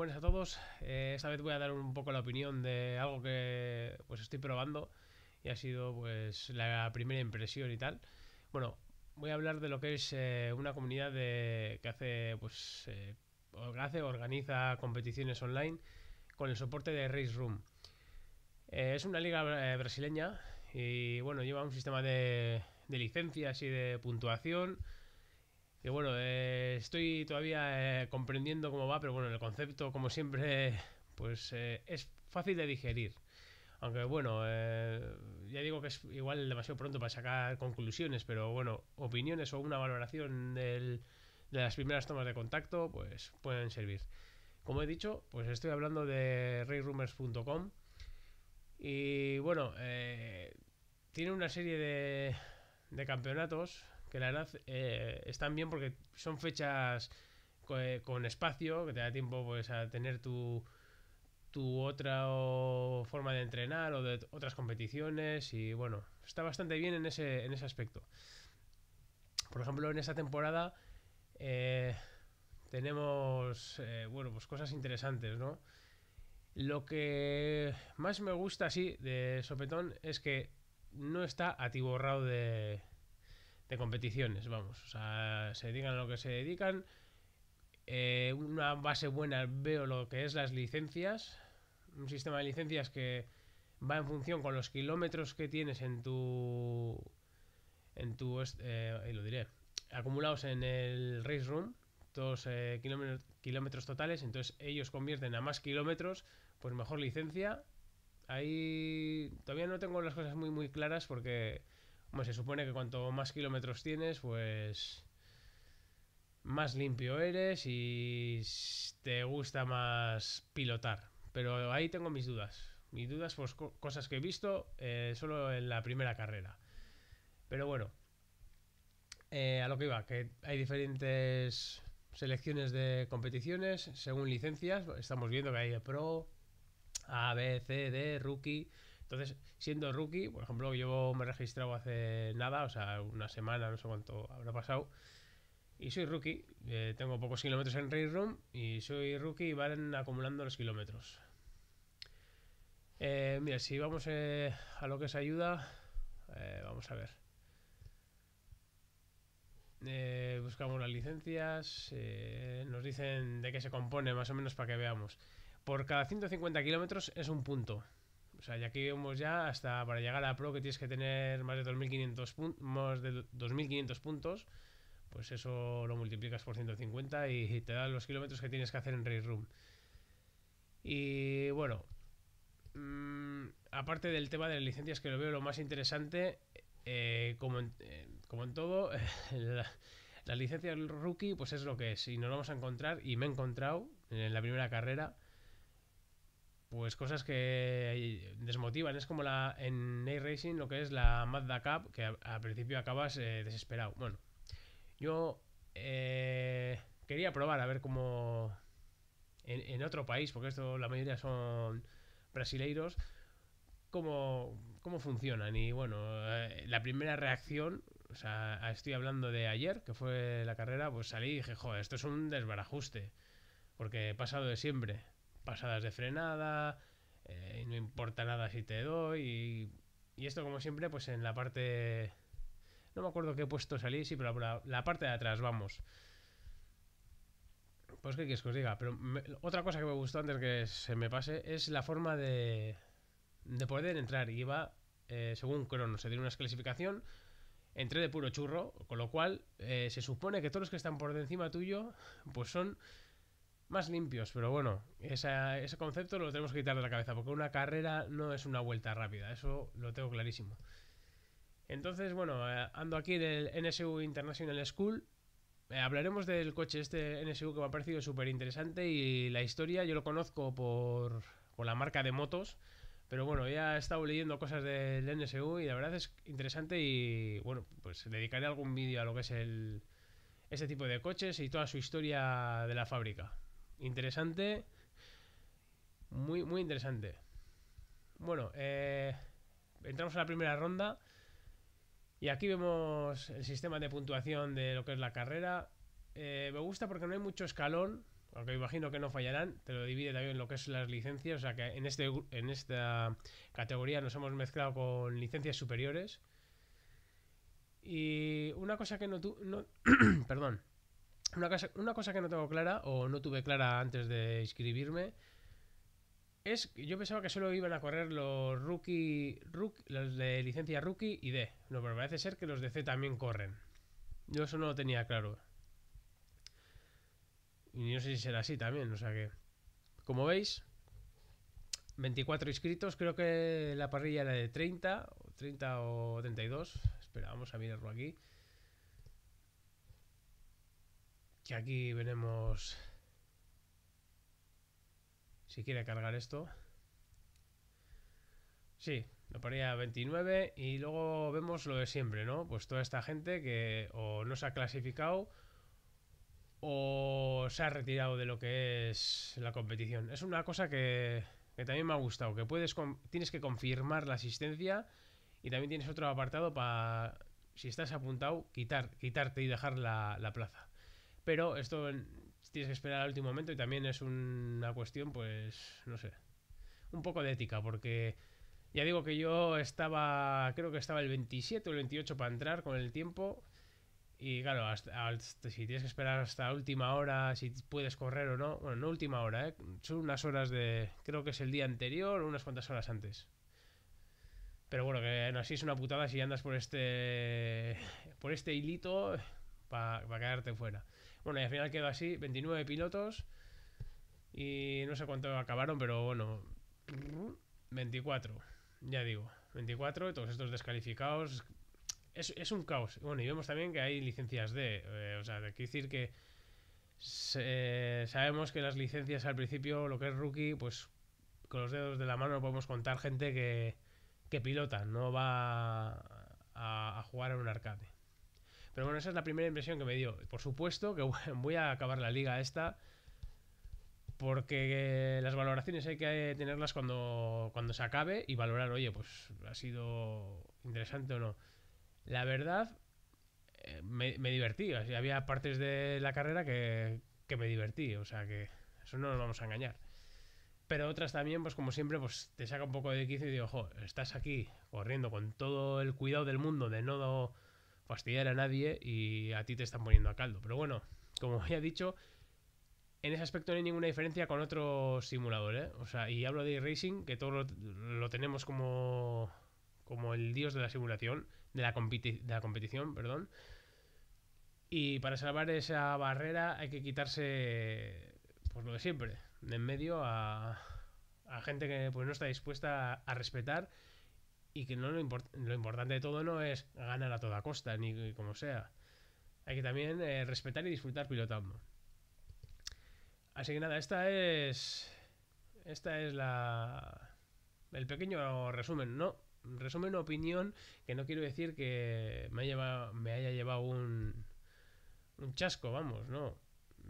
buenas a todos. Eh, esta vez voy a dar un poco la opinión de algo que pues estoy probando y ha sido pues la primera impresión y tal. Bueno, voy a hablar de lo que es eh, una comunidad de, que hace pues eh, organiza competiciones online con el soporte de Race Room. es una liga brasileña y bueno lleva un sistema de, de licencias y de puntuación que bueno, eh, estoy todavía eh, comprendiendo cómo va, pero bueno, el concepto, como siempre, pues eh, es fácil de digerir. Aunque bueno, ya digo que es igual demasiado pronto para sacar conclusiones, pero bueno, opiniones o una valoración de las primeras tomas de contacto, pues pueden servir. Como he dicho, pues estoy hablando de rayrumors.com y bueno, tiene una serie de, de campeonatos que la verdad eh, están bien porque son fechas con, espacio, que te da tiempo pues a tener tu, tu otra forma de entrenar o de otras competiciones y bueno, está bastante bien en ese, en ese aspecto. Por ejemplo, en esta temporada eh, tenemos eh, bueno, pues cosas interesantes, ¿no? Lo que más me gusta así de Sopetón es que no está atiborrado de, de competiciones, vamos. O sea, se dedican a lo que se dedican. Eh, una base buena veo lo que es las licencias. Un sistema de licencias que va en función con los kilómetros que tienes en tu. En tu. Eh, lo diré. Acumulados en el Race Room. Todos eh, kilómetros, kilómetros totales. Entonces ellos convierten a más kilómetros. Pues mejor licencia. Ahí todavía no tengo las cosas muy muy claras porque bueno, se supone que cuanto más kilómetros tienes, pues más limpio eres y te gusta más pilotar. Pero ahí tengo mis dudas. Mis dudas, pues cosas que he visto eh, solo en la primera carrera. Pero bueno, eh, a lo que iba, que hay diferentes selecciones de competiciones según licencias. Estamos viendo que hay Pro, A, B, C, D, Rookie, entonces, siendo rookie, por ejemplo, yo me he registrado hace nada, o sea, una semana, no sé cuánto habrá pasado, y soy rookie, eh, tengo pocos kilómetros en room y soy rookie y van acumulando los kilómetros. Eh, mira, si vamos eh, a lo que se ayuda, eh, vamos a ver. buscamos las licencias, nos dicen de qué se compone más o menos para que veamos. Por cada 150 kilómetros es un punto. O sea, ya que vemos ya hasta para llegar a Pro que tienes que tener más de 2.500, puntos de 2.500 puntos, pues eso lo multiplicas por 150 y te da los kilómetros que tienes que hacer en Race Room. Y bueno, mm, aparte del tema de las licencias que lo veo lo más interesante, eh, eh, como, en, todo, la, licencia del rookie pues es lo que es y nos vamos a encontrar y me he encontrado en la primera carrera pues cosas que eh, desmotivan. Es como la en A Racing lo que es la Mazda Cup, que al principio acabas eh, desesperado. Bueno, yo eh, quería probar a ver cómo en, otro país, porque esto la mayoría son brasileiros, cómo, cómo funcionan. Y bueno, la primera reacción, o sea, estoy hablando de ayer, que fue la carrera, pues salí y dije, joder, esto es un desbarajuste, porque he pasado de siempre pasadas de frenada, eh, no importa nada si te doy. Y, esto, como siempre, pues en la parte. No me acuerdo qué puesto salí, sí, pero la, parte de atrás, vamos. Pues qué quieres que os diga, pero otra cosa que me gustó antes que se me pase es la forma de, de poder entrar. Y va eh, según Cronos, se tiene una clasificación. Entré de puro churro, con lo cual eh, se supone que todos los que están por encima tuyo, pues son más limpios, pero bueno, ese concepto lo tenemos que quitar de la cabeza, porque una carrera no es una vuelta rápida, eso lo tengo clarísimo. Entonces, bueno, eh, ando aquí del NSU International School. Eh, hablaremos del coche este NSU que me ha parecido súper interesante y la historia yo lo conozco por, por la marca de motos, pero bueno, ya he estado leyendo cosas del NSU y la verdad es interesante y bueno, pues dedicaré algún vídeo a lo que es el, ese tipo de coches y toda su historia de la fábrica interesante. Muy, muy interesante. Bueno, eh, entramos a la primera ronda. Y aquí vemos el sistema de puntuación de lo que es la carrera. Eh, me gusta porque no hay mucho escalón, aunque imagino que no fallarán. Te lo divide también lo que es las licencias. O sea que en, este, en esta categoría nos hemos mezclado con licencias superiores. Y una cosa que no, tú perdón, una cosa, que no tengo clara, o no tuve clara antes de inscribirme, es que yo pensaba que solo iban a correr los rookie, los de licencia rookie y D. No, pero parece ser que los de C también corren. Yo eso no lo tenía claro. Y no sé si será así también, o sea que. Como veis, 24 inscritos, creo que la parrilla era de 30, 30 o 32. Espera, vamos a mirarlo aquí. que aquí venemos si quiere cargar esto. Sí, lo ponía 29 y luego vemos lo de siempre, ¿no? Pues toda esta gente que o no se ha clasificado o se ha retirado de lo que es la competición. Es una cosa que, también me ha gustado, que puedes tienes que confirmar la asistencia y también tienes otro apartado para, si estás apuntado, quitar, quitarte y dejar la plaza. Pero esto tienes que esperar al último momento y también es una cuestión, pues, no sé, un poco de ética, porque ya digo que yo estaba, creo que estaba el 27 o el 28 para entrar con el tiempo. Y claro, si tienes que esperar hasta última hora, si puedes correr o no. Bueno, no última hora, ¿eh? son unas horas de. Creo que es el día anterior unas cuantas horas antes. Pero bueno, que así es una putada si andas por este. por este hilito para quedarte fuera. Bueno, y al final quedó así, 29 pilotos y no sé cuánto acabaron, pero bueno, 24, ya digo, 24, todos estos descalificados. Es, es un caos. Bueno, y vemos también que hay licencias de, eh, o sea, hay que decir que eh, sabemos que las licencias al principio, lo que es rookie, pues con los dedos de la mano podemos contar gente que, pilota, no va a, a jugar en un arcade. Pero bueno, esa es la primera impresión que me dio. Por supuesto que voy a acabar la liga esta. Porque eh, las valoraciones hay que eh, tenerlas cuando, cuando se acabe y valorar, oye, pues ha sido interesante o no. La verdad, eh, me, me divertí. había partes de la carrera que, me divertí. O sea que eso no nos vamos a engañar pero otras también, pues como siempre, pues te saca un poco de quicio y digo, ojo estás aquí corriendo con todo el cuidado del mundo de no fastidiar a nadie y a ti te están poniendo a caldo. Pero bueno, como ya he dicho, en ese aspecto no hay ninguna diferencia con otro simulador, ¿eh? O sea, y hablo de racing que todo lo, tenemos como, como el dios de la simulación, de la, competición, perdón. Y para salvar esa barrera hay que quitarse, pues lo de siempre, de en medio a, gente que pues, no está dispuesta a respetar y que no lo, lo, importante de todo no es ganar a toda costa, ni como sea. Hay que también eh, respetar y disfrutar pilotando. Así que nada, esta es. Esta es la. El pequeño resumen, ¿no? Resumen opinión que no quiero decir que me, me haya llevado un. Un chasco, vamos, no.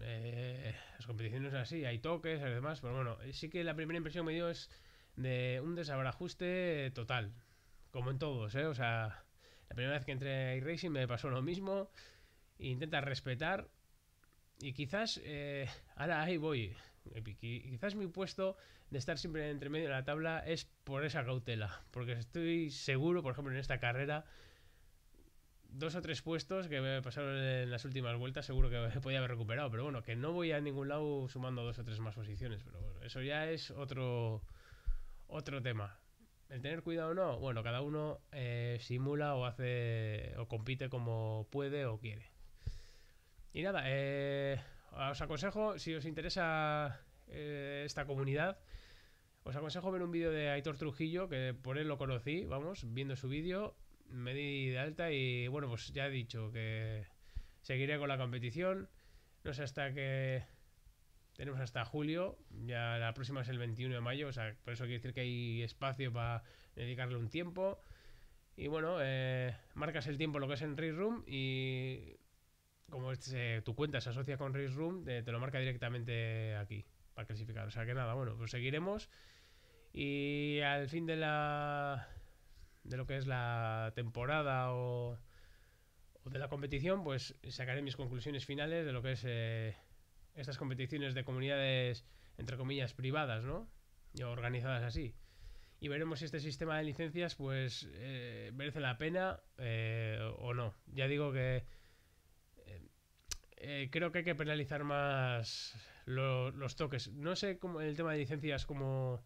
Eh, las competiciones son así, hay toques y demás, pero bueno, sí que la primera impresión que me dio es de un desabarajuste total como en todos, ¿eh? O sea, la primera vez que entré a iRacing me pasó lo mismo. Intenta respetar. Y quizás, eh, ahora ahí voy. Quizás mi puesto de estar siempre entre medio de la tabla es por esa cautela. Porque estoy seguro, por ejemplo, en esta carrera, dos o tres puestos que me pasaron en las últimas vueltas, seguro que podía haber recuperado. Pero bueno, que no voy a ningún lado sumando dos o tres más posiciones. Pero bueno, eso ya es otro, otro tema el tener cuidado o no, bueno, cada uno eh, simula o hace o compite como puede o quiere. Y nada, eh, os aconsejo, si os interesa eh, esta comunidad, os aconsejo ver un vídeo de Aitor Trujillo, que por él lo conocí, vamos, viendo su vídeo, me di de alta y bueno, pues ya he dicho que seguiré con la competición, no sé hasta que tenemos hasta julio, ya la próxima es el 21 de mayo, o sea, por eso quiere decir que hay espacio para dedicarle un tiempo. Y bueno, eh, marcas el tiempo lo que es en Race Room y como este tu cuenta se asocia con Race Room, eh, te, lo marca directamente aquí para clasificar. O sea que nada, bueno, pues seguiremos. Y al fin de la. de lo que es la temporada o. o de la competición, pues sacaré mis conclusiones finales de lo que es. Eh, estas competiciones de comunidades, entre comillas, privadas, ¿no? Y organizadas así. Y veremos si este sistema de licencias, pues, eh, merece la pena eh, o no. Ya digo que eh, creo que hay que penalizar más los toques. No sé cómo el tema de licencias cómo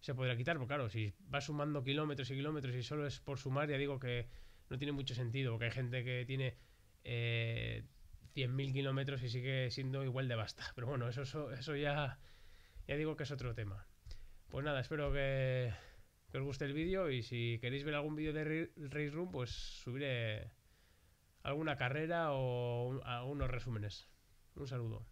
se podrá quitar, porque claro, si vas sumando kilómetros y kilómetros y solo es por sumar, ya digo que no tiene mucho sentido, porque hay gente que tiene eh, 100.000 kilómetros y sigue siendo igual de basta. Pero bueno, eso, eso, ya, ya digo que es otro tema. Pues nada, espero que, os guste el vídeo y si queréis ver algún vídeo de Race Room, pues subiré alguna carrera o unos algunos resúmenes. Un saludo.